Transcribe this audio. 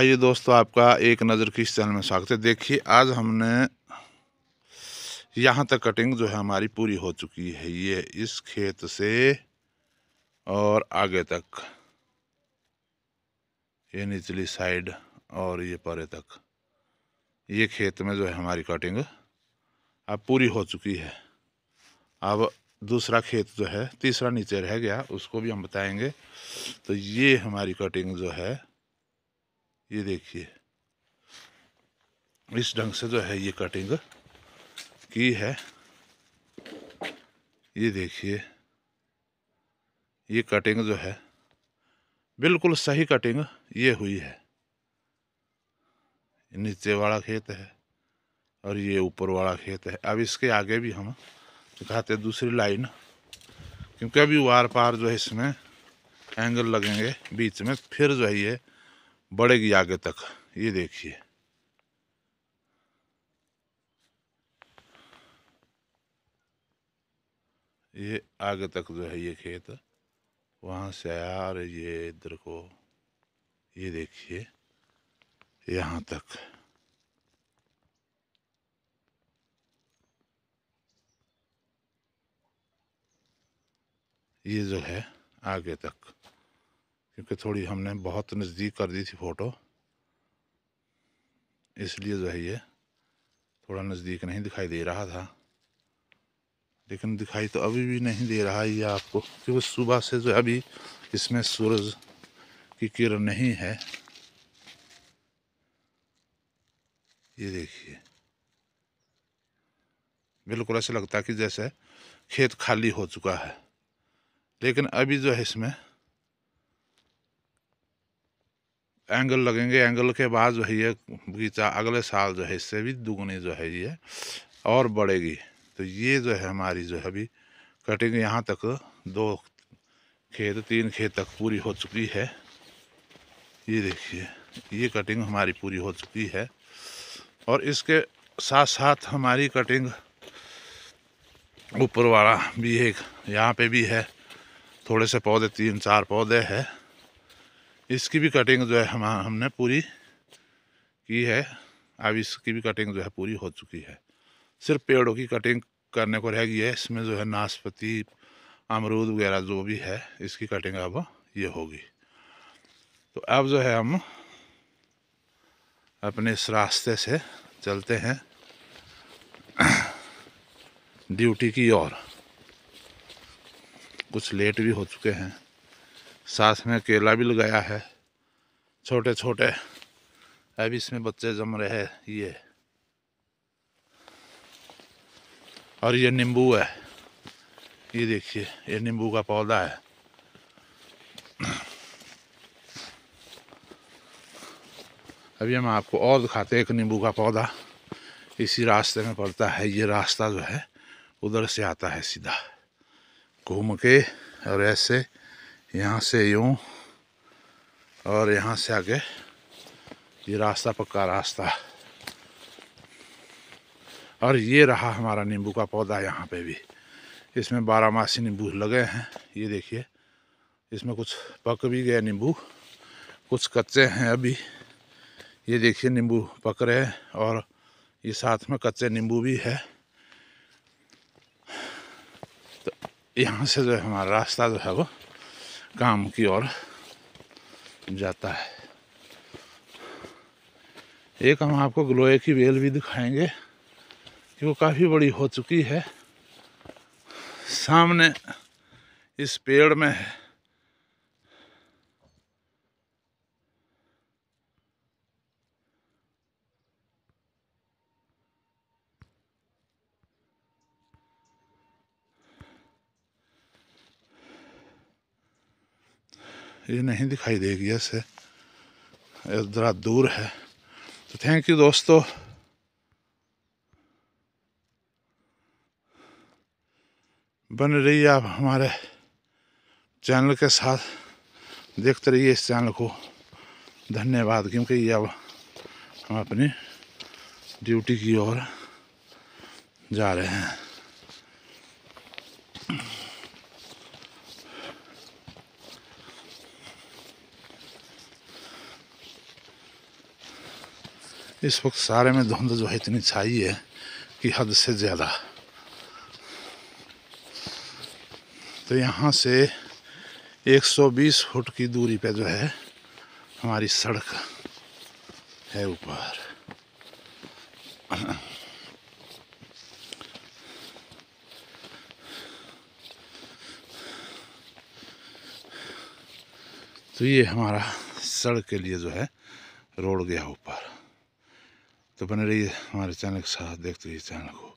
आइए दोस्तों आपका एक नज़र की इस चैनल में स्वागत है देखिए आज हमने यहाँ तक कटिंग जो है हमारी पूरी हो चुकी है ये इस खेत से और आगे तक ये निचली साइड और ये परे तक ये खेत में जो है हमारी कटिंग अब पूरी हो चुकी है अब दूसरा खेत जो है तीसरा नीचे रह गया उसको भी हम बताएंगे तो ये हमारी कटिंग जो है ये देखिए इस ढंग से जो है ये कटिंग की है ये देखिए ये कटिंग जो है बिल्कुल सही कटिंग ये हुई है नीचे वाला खेत है और ये ऊपर वाला खेत है अब इसके आगे भी हम दिखाते हैं दूसरी लाइन क्योंकि अभी वार पार जो है इसमें एंगल लगेंगे बीच में फिर जो है ये बढ़ेगी आगे तक ये देखिए ये आगे तक जो है ये खेत वहाँ से आया और ये इधर को ये देखिए यहाँ तक ये जो है आगे तक क्योंकि थोड़ी हमने बहुत नज़दीक कर दी थी फ़ोटो इसलिए जो है ये थोड़ा नज़दीक नहीं दिखाई दे रहा था लेकिन दिखाई तो अभी भी नहीं दे रहा है ये आपको क्योंकि सुबह से जो अभी इसमें सूरज की किरण नहीं है ये देखिए बिल्कुल ऐसा लगता है कि जैसे खेत खाली हो चुका है लेकिन अभी जो है इसमें एंगल लगेंगे एंगल के बाद जो है ये बगीचा अगले साल जो है इससे भी दुगुनी जो है ये और बढ़ेगी तो ये जो है हमारी जो है अभी कटिंग यहाँ तक दो खेत तीन खेत तक पूरी हो चुकी है ये देखिए ये कटिंग हमारी पूरी हो चुकी है और इसके साथ साथ हमारी कटिंग ऊपर वाला भी एक यहाँ पे भी है थोड़े से पौधे तीन चार पौधे हैं इसकी भी कटिंग जो है हम हमने पूरी की है अब इसकी भी कटिंग जो है पूरी हो चुकी है सिर्फ पेड़ों की कटिंग करने को रह गई है इसमें जो है नाशपति अमरूद वगैरह जो भी है इसकी कटिंग अब ये होगी तो अब जो है हम अपने इस रास्ते से चलते हैं ड्यूटी की ओर कुछ लेट भी हो चुके हैं साथ में केला भी लगाया है छोटे छोटे अभी इसमें बच्चे जम रहे हैं ये और ये नींबू है ये देखिए ये नींबू का पौधा है अभी हम आपको और दिखाते हैं एक नींबू का पौधा इसी रास्ते में पड़ता है ये रास्ता जो है उधर से आता है सीधा घूम के और ऐसे यहाँ से यूँ और यहाँ से आगे ये रास्ता पक्का रास्ता और ये रहा हमारा नींबू का पौधा यहाँ पे भी इसमें बारहमासी नींबू लगे हैं ये देखिए इसमें कुछ पक भी गए नींबू कुछ कच्चे हैं अभी ये देखिए नींबू पक रहे हैं और ये साथ में कच्चे नींबू भी है तो यहाँ से जो है हमारा रास्ता जो है वो काम की ओर जाता है एक हम आपको ग्लोए की बेल भी दिखाएंगे कि वो काफ़ी बड़ी हो चुकी है सामने इस पेड़ में है ये नहीं दिखाई देगी ऐसे जरा दूर है तो थैंक यू दोस्तों बन रही आप हमारे चैनल के साथ देखते रहिए इस चैनल को धन्यवाद क्योंकि ये अब हम अपनी ड्यूटी की ओर जा रहे हैं इस वक्त सारे में धुंध जो है इतनी छाई है कि हद से ज़्यादा तो यहाँ से 120 फुट की दूरी पे जो है हमारी सड़क है ऊपर तो ये हमारा सड़क के लिए जो है रोड गया ऊपर तो बने रहिए हमारे चैनल के साथ देखते रहिए चैनल को